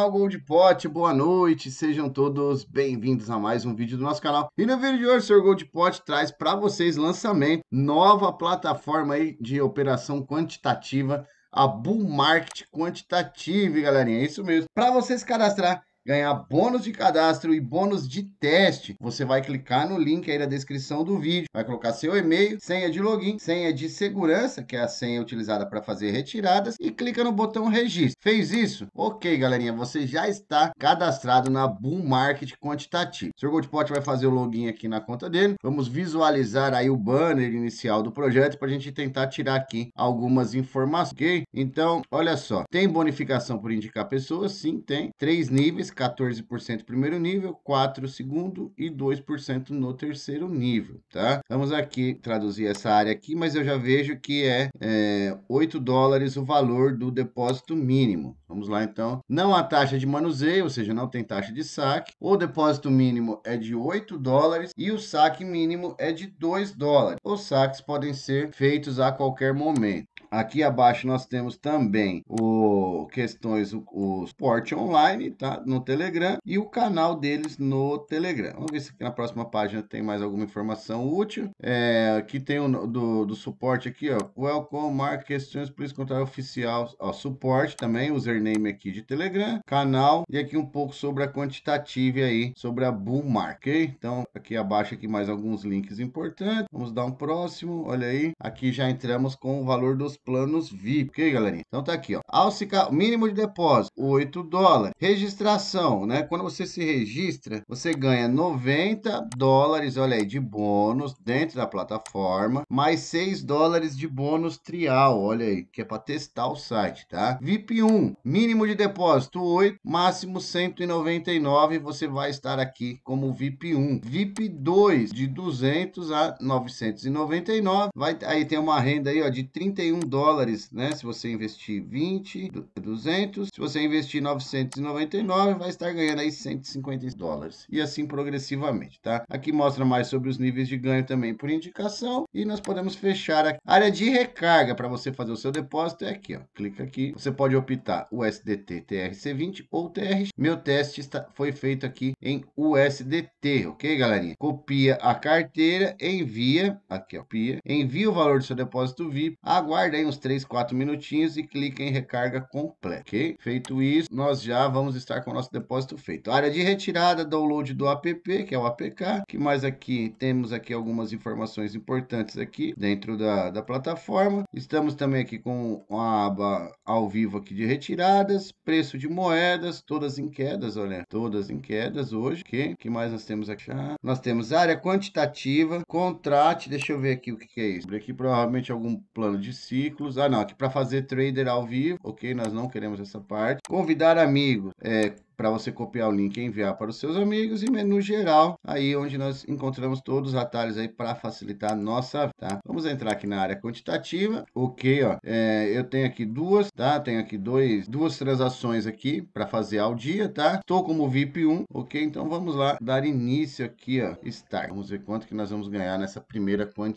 Olá, Gol de Pote, boa noite, sejam todos bem-vindos a mais um vídeo do nosso canal. E no vídeo de hoje, o Sr. Gol de Pote traz para vocês lançamento, nova plataforma aí de operação quantitativa, a Bull Market Quantitative, galerinha, é isso mesmo. Para vocês cadastrar ganhar bônus de cadastro e bônus de teste, você vai clicar no link aí na descrição do vídeo, vai colocar seu e-mail, senha de login, senha de segurança, que é a senha utilizada para fazer retiradas, e clica no botão registro. Fez isso? Ok, galerinha, você já está cadastrado na Bull Market Quantitativo. O Sr. Goldpot vai fazer o login aqui na conta dele, vamos visualizar aí o banner inicial do projeto para a gente tentar tirar aqui algumas informações, ok? Então, olha só, tem bonificação por indicar pessoas? Sim, tem. Três níveis, 14% primeiro nível, 4% segundo e 2% no terceiro nível, tá? Vamos aqui traduzir essa área aqui, mas eu já vejo que é, é 8 dólares o valor do depósito mínimo. Vamos lá então. Não há taxa de manuseio, ou seja, não tem taxa de saque. O depósito mínimo é de 8 dólares e o saque mínimo é de 2 dólares. Os saques podem ser feitos a qualquer momento. Aqui abaixo nós temos também o questões o, o suporte online, tá? Telegram e o canal deles no Telegram. Vamos ver se aqui na próxima página tem mais alguma informação útil. É, aqui tem o do, do suporte aqui, ó. Welcome, mark questions, please contact oficial. Ó, suporte também, username aqui de Telegram, canal e aqui um pouco sobre a quantitativa aí, sobre a bull market, ok? Então, aqui abaixo aqui mais alguns links importantes. Vamos dar um próximo, olha aí. Aqui já entramos com o valor dos planos VIP, ok, galerinha? Então tá aqui, ó. Alcica, mínimo de depósito, 8 dólares. Registração pontuação, né? Quando você se registra, você ganha 90 dólares, olha aí, de bônus dentro da plataforma, mais 6 dólares de bônus trial, olha aí, que é para testar o site, tá? VIP 1, mínimo de depósito 8, máximo 199, você vai estar aqui como VIP 1. VIP 2, de 200 a 999, vai aí tem uma renda aí, ó, de 31 dólares, né? Se você investir 20, 200, se você investir 999, vai estar ganhando aí 150 dólares e assim progressivamente, tá? Aqui mostra mais sobre os níveis de ganho também por indicação e nós podemos fechar a área de recarga para você fazer o seu depósito é aqui, ó. Clica aqui, você pode optar USDT TRC20 ou TR. Meu teste está, foi feito aqui em USDT, ok, galerinha? Copia a carteira, envia aqui, ó, copia, envia o valor do seu depósito VIP, aguarda aí uns 3, 4 minutinhos e clica em recarga completa, ok? Feito isso, nós já vamos estar com o nosso depósito feito. Área de retirada, download do app, que é o APK. que mais aqui? Temos aqui algumas informações importantes aqui dentro da, da plataforma. Estamos também aqui com a aba ao vivo aqui de retiradas, preço de moedas, todas em quedas, olha, todas em quedas hoje. Que, que mais nós temos aqui? Ah, nós temos área quantitativa, contrate, deixa eu ver aqui o que, que é isso. Aqui provavelmente algum plano de ciclos. Ah, não, aqui para fazer trader ao vivo, ok? Nós não queremos essa parte. Convidar amigos, é, para você copiar o link e enviar para os seus amigos e menu geral, aí onde nós encontramos todos os atalhos aí para facilitar a nossa, tá? Vamos entrar aqui na área quantitativa, ok, ó, é, eu tenho aqui duas, tá? Tenho aqui dois, duas transações aqui para fazer ao dia, tá? Estou como VIP 1, ok? Então vamos lá dar início aqui, ó, start. Vamos ver quanto que nós vamos ganhar nessa primeira quantização.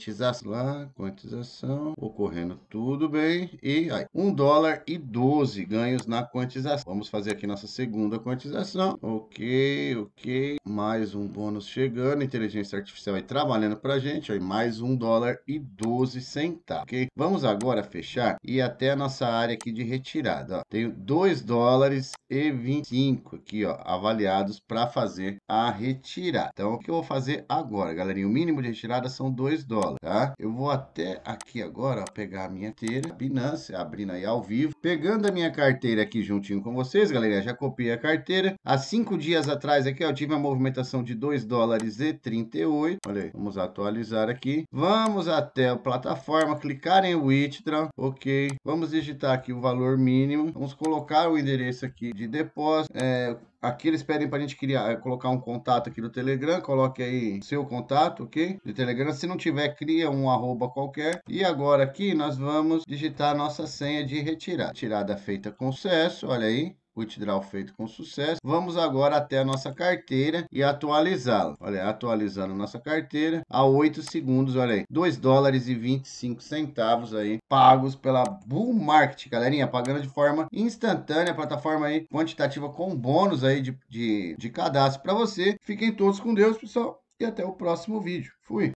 Lá, quantização, ocorrendo tudo bem, e aí, 1 dólar e 12 ganhos na quantização. Vamos fazer aqui nossa segunda quantização automatização. Ok, ok. Mais um bônus chegando. Inteligência artificial aí trabalhando a gente. Aí mais um dólar e 12 centavos. Ok? Vamos agora fechar e até a nossa área aqui de retirada. Ó. Tenho 2 dólares e 25 aqui, ó, avaliados para fazer a retirada. Então, o que eu vou fazer agora, galerinha? O mínimo de retirada são 2 dólares, tá? Eu vou até aqui agora ó, pegar a minha carteira Binance, abrindo aí ao vivo, pegando a minha carteira aqui juntinho com vocês, galerinha. Já copiei a carteira carteira. Há cinco dias atrás aqui, eu tive uma movimentação de 2 dólares e 38. Olha aí, vamos atualizar aqui. Vamos até a plataforma, clicar em Withdraw, ok. Vamos digitar aqui o valor mínimo. Vamos colocar o endereço aqui de depósito. É, Aqui eles pedem para a gente criar, é, colocar um contato aqui no Telegram. Coloque aí seu contato, ok? De Telegram. Se não tiver, cria um arroba qualquer. E agora aqui nós vamos digitar a nossa senha de retirada. Retirada feita com sucesso, olha aí withdrawal feito com sucesso. Vamos agora até a nossa carteira e atualizá-la. Olha, atualizando nossa carteira a 8 segundos, olha aí. 2 dólares e 25 centavos aí pagos pela Bull Market, galerinha, pagando de forma instantânea, plataforma aí quantitativa com bônus aí de, de, de cadastro para você. Fiquem todos com Deus, pessoal, e até o próximo vídeo. Fui.